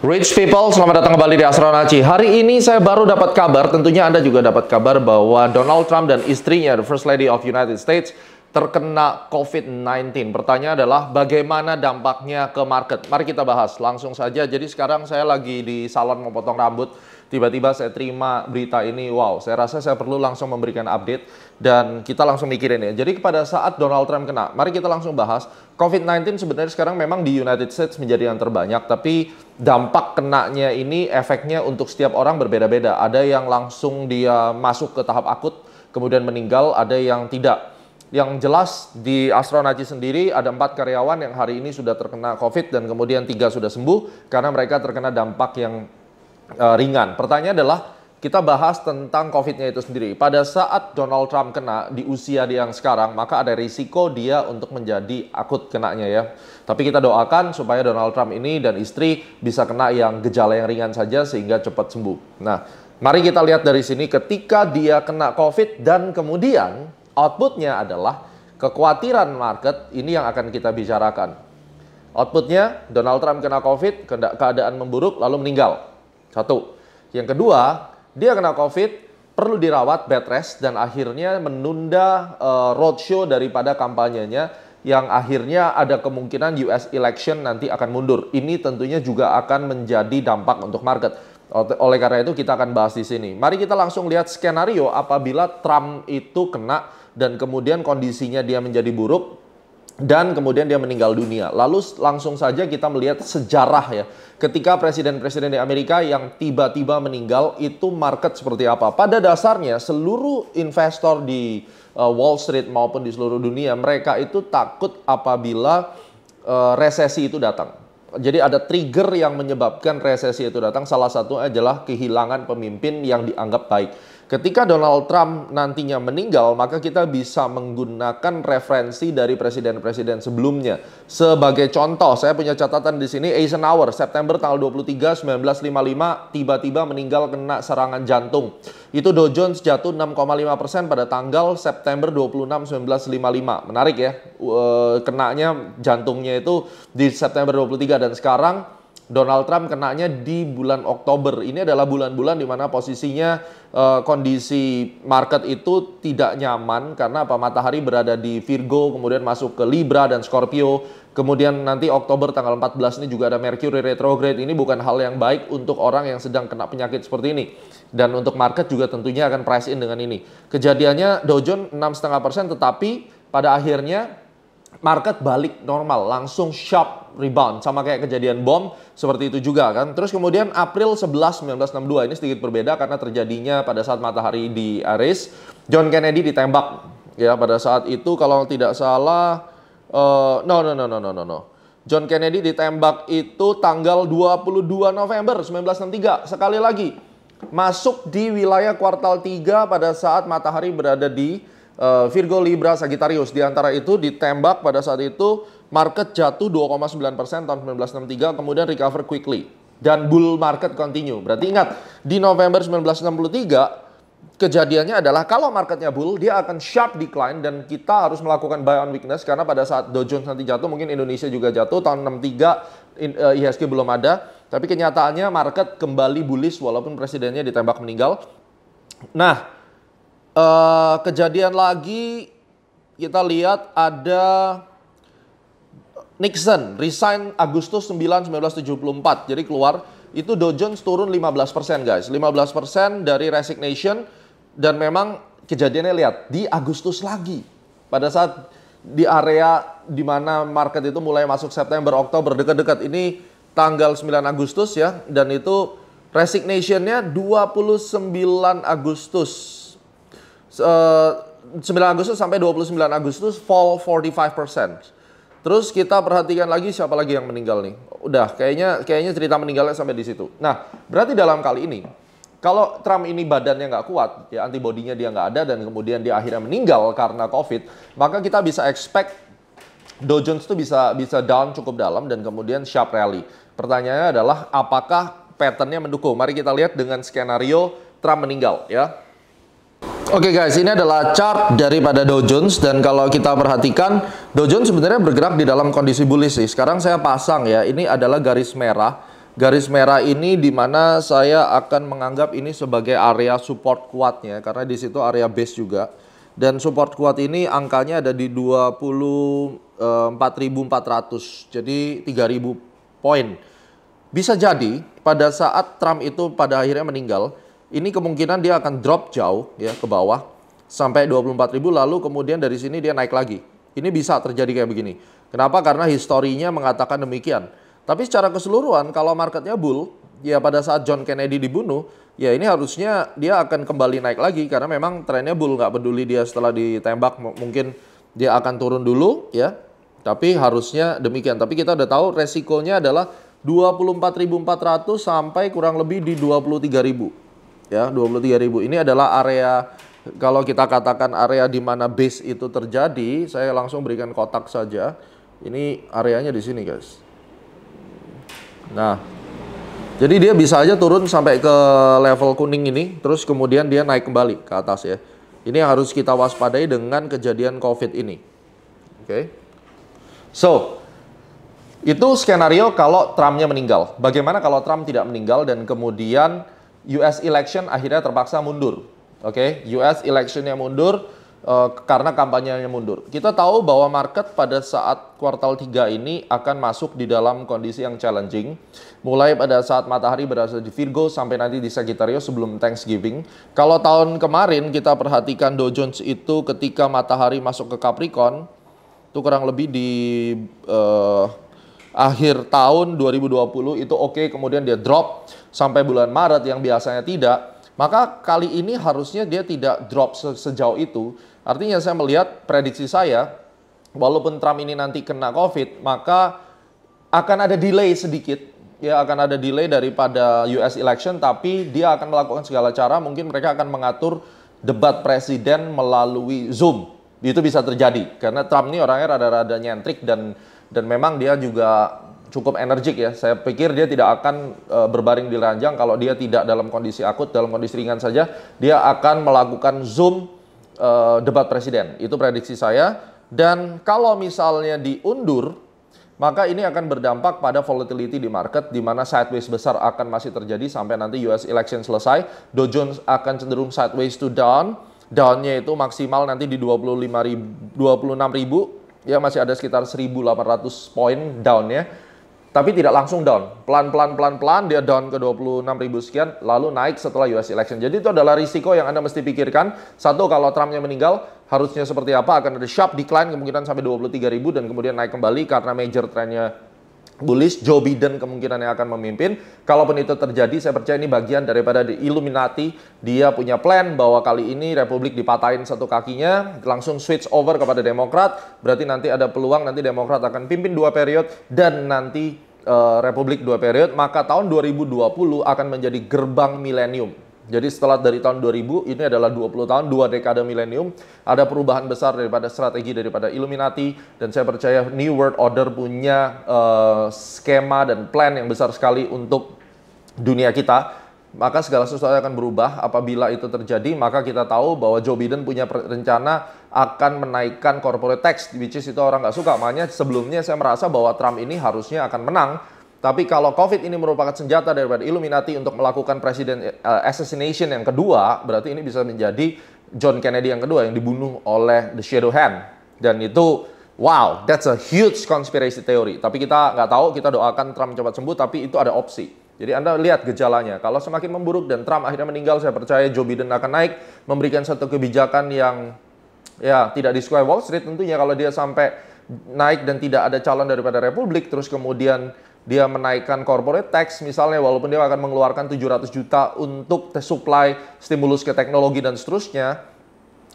Rich people, selamat datang kembali di Astronaci. Hari ini saya baru dapat kabar, tentunya Anda juga dapat kabar bahwa Donald Trump dan istrinya, the First Lady of United States, terkena COVID-19. Pertanyaan adalah bagaimana dampaknya ke market? Mari kita bahas langsung saja. Jadi sekarang saya lagi di salon memotong rambut. Tiba-tiba saya terima berita ini, wow, saya rasa saya perlu langsung memberikan update dan kita langsung mikirin ya. Jadi pada saat Donald Trump kena, mari kita langsung bahas COVID-19 sebenarnya sekarang memang di United States menjadi yang terbanyak, tapi dampak kenanya ini efeknya untuk setiap orang berbeda-beda. Ada yang langsung dia masuk ke tahap akut, kemudian meninggal, ada yang tidak yang jelas di Astronaci sendiri ada empat karyawan yang hari ini sudah terkena COVID dan kemudian tiga sudah sembuh karena mereka terkena dampak yang uh, ringan. Pertanyaan adalah kita bahas tentang COVID-nya itu sendiri. Pada saat Donald Trump kena di usia dia yang sekarang, maka ada risiko dia untuk menjadi akut kenanya ya. Tapi kita doakan supaya Donald Trump ini dan istri bisa kena yang gejala yang ringan saja sehingga cepat sembuh. Nah, mari kita lihat dari sini ketika dia kena COVID dan kemudian Outputnya adalah kekhawatiran market ini yang akan kita bicarakan. Outputnya Donald Trump kena COVID, keadaan memburuk lalu meninggal. Satu. Yang kedua, dia kena COVID, perlu dirawat bed rest dan akhirnya menunda uh, roadshow daripada kampanyenya yang akhirnya ada kemungkinan US election nanti akan mundur. Ini tentunya juga akan menjadi dampak untuk market. Oleh karena itu kita akan bahas di sini. Mari kita langsung lihat skenario apabila Trump itu kena dan kemudian kondisinya dia menjadi buruk dan kemudian dia meninggal dunia. Lalu langsung saja kita melihat sejarah ya. Ketika presiden-presiden di Amerika yang tiba-tiba meninggal itu market seperti apa? Pada dasarnya seluruh investor di eh, Wall Street maupun di seluruh dunia mereka itu takut apabila eh, resesi itu datang jadi ada trigger yang menyebabkan resesi itu datang. Salah satu adalah kehilangan pemimpin yang dianggap baik ketika Donald Trump nantinya meninggal, maka kita bisa menggunakan referensi dari presiden-presiden sebelumnya. Sebagai contoh, saya punya catatan di sini Eisenhower September tanggal 23 1955 tiba-tiba meninggal kena serangan jantung. Itu Dow Jones jatuh 6,5% pada tanggal September 26 1955. Menarik ya. Eh, kenanya jantungnya itu di September 23 dan sekarang Donald Trump kenanya di bulan Oktober. Ini adalah bulan-bulan di mana posisinya uh, kondisi market itu tidak nyaman karena apa matahari berada di Virgo, kemudian masuk ke Libra dan Scorpio. Kemudian nanti Oktober tanggal 14 ini juga ada Mercury retrograde. Ini bukan hal yang baik untuk orang yang sedang kena penyakit seperti ini. Dan untuk market juga tentunya akan price in dengan ini. Kejadiannya Dow Jones 6,5% tetapi pada akhirnya market balik normal, langsung sharp rebound sama kayak kejadian bom seperti itu juga kan. Terus kemudian April 11 1962 ini sedikit berbeda karena terjadinya pada saat matahari di Aris, John Kennedy ditembak ya pada saat itu kalau tidak salah uh, no no no no no no no. John Kennedy ditembak itu tanggal 22 November 1963. Sekali lagi masuk di wilayah kuartal 3 pada saat matahari berada di uh, Virgo, Libra, Sagittarius. Di antara itu ditembak pada saat itu market jatuh 2,9% tahun 1963 kemudian recover quickly. Dan bull market continue. Berarti ingat, di November 1963 kejadiannya adalah kalau marketnya bull, dia akan sharp decline dan kita harus melakukan buy on weakness karena pada saat Dow Jones nanti jatuh, mungkin Indonesia juga jatuh tahun 63 IHSG eh, belum ada. Tapi kenyataannya market kembali bullish walaupun presidennya ditembak meninggal. Nah, Eh, kejadian lagi kita lihat ada Nixon resign Agustus 9 1974. Jadi keluar itu Dow Jones turun 15% guys. 15% dari resignation dan memang kejadiannya lihat di Agustus lagi. Pada saat di area di mana market itu mulai masuk September, Oktober dekat-dekat ini tanggal 9 Agustus ya dan itu resignationnya 29 Agustus 9 eh, Agustus sampai 29 Agustus fall 45%. Terus kita perhatikan lagi siapa lagi yang meninggal nih. Udah, kayaknya kayaknya cerita meninggalnya sampai di situ. Nah, berarti dalam kali ini, kalau Trump ini badannya nggak kuat, ya antibodinya dia nggak ada dan kemudian dia akhirnya meninggal karena COVID, maka kita bisa expect Dow Jones itu bisa bisa down cukup dalam dan kemudian sharp rally. Pertanyaannya adalah apakah patternnya mendukung? Mari kita lihat dengan skenario Trump meninggal ya. Oke okay guys, ini adalah chart daripada Dow Jones dan kalau kita perhatikan Dow Jones sebenarnya bergerak di dalam kondisi bullish sih. Sekarang saya pasang ya, ini adalah garis merah. Garis merah ini di mana saya akan menganggap ini sebagai area support kuatnya karena di situ area base juga. Dan support kuat ini angkanya ada di 24.400, eh, jadi 3.000 poin. Bisa jadi pada saat Trump itu pada akhirnya meninggal, ini kemungkinan dia akan drop jauh ya ke bawah sampai 24.000 lalu kemudian dari sini dia naik lagi. Ini bisa terjadi kayak begini. Kenapa? Karena historinya mengatakan demikian. Tapi secara keseluruhan kalau marketnya bull, ya pada saat John Kennedy dibunuh, ya ini harusnya dia akan kembali naik lagi karena memang trennya bull nggak peduli dia setelah ditembak mungkin dia akan turun dulu ya. Tapi harusnya demikian. Tapi kita udah tahu resikonya adalah 24.400 sampai kurang lebih di 23.000 ya 23.000 ini adalah area kalau kita katakan area di mana base itu terjadi saya langsung berikan kotak saja ini areanya di sini guys nah jadi dia bisa aja turun sampai ke level kuning ini terus kemudian dia naik kembali ke atas ya ini yang harus kita waspadai dengan kejadian covid ini oke okay. so itu skenario kalau Trumpnya meninggal. Bagaimana kalau Trump tidak meninggal dan kemudian US election akhirnya terpaksa mundur. Oke, okay? US yang mundur uh, karena kampanyenya mundur. Kita tahu bahwa market pada saat kuartal 3 ini akan masuk di dalam kondisi yang challenging. Mulai pada saat matahari berada di Virgo sampai nanti di Sagittarius sebelum Thanksgiving. Kalau tahun kemarin kita perhatikan Dow Jones itu ketika matahari masuk ke Capricorn itu kurang lebih di uh, akhir tahun 2020 itu oke okay, kemudian dia drop sampai bulan Maret yang biasanya tidak maka kali ini harusnya dia tidak drop se sejauh itu artinya saya melihat prediksi saya walaupun Trump ini nanti kena Covid maka akan ada delay sedikit ya akan ada delay daripada US election tapi dia akan melakukan segala cara mungkin mereka akan mengatur debat presiden melalui Zoom itu bisa terjadi karena Trump ini orangnya rada-rada nyentrik dan dan memang dia juga cukup energik ya. Saya pikir dia tidak akan uh, berbaring di ranjang kalau dia tidak dalam kondisi akut, dalam kondisi ringan saja, dia akan melakukan zoom uh, debat presiden. Itu prediksi saya. Dan kalau misalnya diundur, maka ini akan berdampak pada volatility di market, di mana sideways besar akan masih terjadi sampai nanti US election selesai. Dow Jones akan cenderung sideways to down. Down-nya itu maksimal nanti di 25 ribu, 26 ribu ya masih ada sekitar 1.800 poin down ya. Tapi tidak langsung down, pelan-pelan pelan-pelan dia down ke ribu sekian, lalu naik setelah US election. Jadi itu adalah risiko yang Anda mesti pikirkan. Satu, kalau Trumpnya meninggal, harusnya seperti apa? Akan ada sharp decline kemungkinan sampai ribu dan kemudian naik kembali karena major trendnya bullish, Joe Biden kemungkinan yang akan memimpin. Kalaupun itu terjadi, saya percaya ini bagian daripada di Illuminati. Dia punya plan bahwa kali ini Republik dipatahin satu kakinya, langsung switch over kepada Demokrat. Berarti nanti ada peluang nanti Demokrat akan pimpin dua periode dan nanti uh, Republik dua periode. Maka tahun 2020 akan menjadi gerbang milenium jadi setelah dari tahun 2000, ini adalah 20 tahun, dua dekade milenium, ada perubahan besar daripada strategi daripada Illuminati, dan saya percaya New World Order punya uh, skema dan plan yang besar sekali untuk dunia kita maka segala sesuatu akan berubah apabila itu terjadi maka kita tahu bahwa Joe Biden punya rencana akan menaikkan corporate tax which is itu orang nggak suka makanya sebelumnya saya merasa bahwa Trump ini harusnya akan menang tapi kalau COVID ini merupakan senjata daripada Illuminati untuk melakukan presiden uh, assassination yang kedua, berarti ini bisa menjadi John Kennedy yang kedua yang dibunuh oleh The Shadow Hand. Dan itu wow, that's a huge conspiracy theory. Tapi kita nggak tahu, kita doakan Trump cepat sembuh, tapi itu ada opsi. Jadi Anda lihat gejalanya. Kalau semakin memburuk dan Trump akhirnya meninggal, saya percaya Joe Biden akan naik, memberikan satu kebijakan yang ya tidak disukai Wall Street tentunya kalau dia sampai naik dan tidak ada calon daripada Republik, terus kemudian dia menaikkan corporate tax misalnya walaupun dia akan mengeluarkan 700 juta untuk supply stimulus ke teknologi dan seterusnya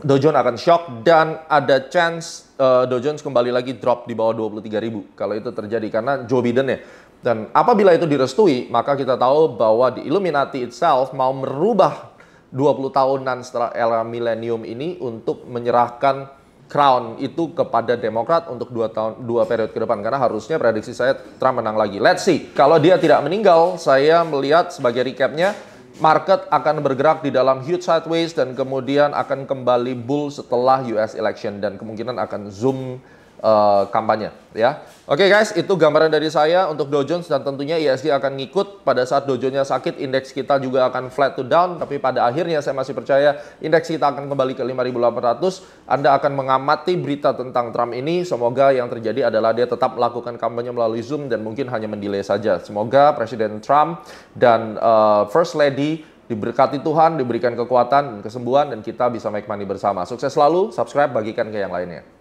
Dow Jones akan shock dan ada chance uh, Dow Jones kembali lagi drop di bawah 23 ribu kalau itu terjadi karena Joe Biden ya dan apabila itu direstui maka kita tahu bahwa di Illuminati itself mau merubah 20 tahunan setelah era milenium ini untuk menyerahkan crown itu kepada Demokrat untuk dua tahun dua periode ke depan karena harusnya prediksi saya Trump menang lagi. Let's see. Kalau dia tidak meninggal, saya melihat sebagai recapnya market akan bergerak di dalam huge sideways dan kemudian akan kembali bull setelah US election dan kemungkinan akan zoom uh, kampanye ya. Oke okay guys, itu gambaran dari saya untuk Dow Jones dan tentunya ISG e akan ngikut pada saat Dow jones sakit, indeks kita juga akan flat to down, tapi pada akhirnya saya masih percaya indeks kita akan kembali ke 5800. Anda akan mengamati berita tentang Trump ini, semoga yang terjadi adalah dia tetap melakukan kampanye melalui Zoom dan mungkin hanya mendelay saja. Semoga Presiden Trump dan uh, First Lady diberkati Tuhan, diberikan kekuatan kesembuhan dan kita bisa make money bersama. Sukses selalu, subscribe, bagikan ke yang lainnya.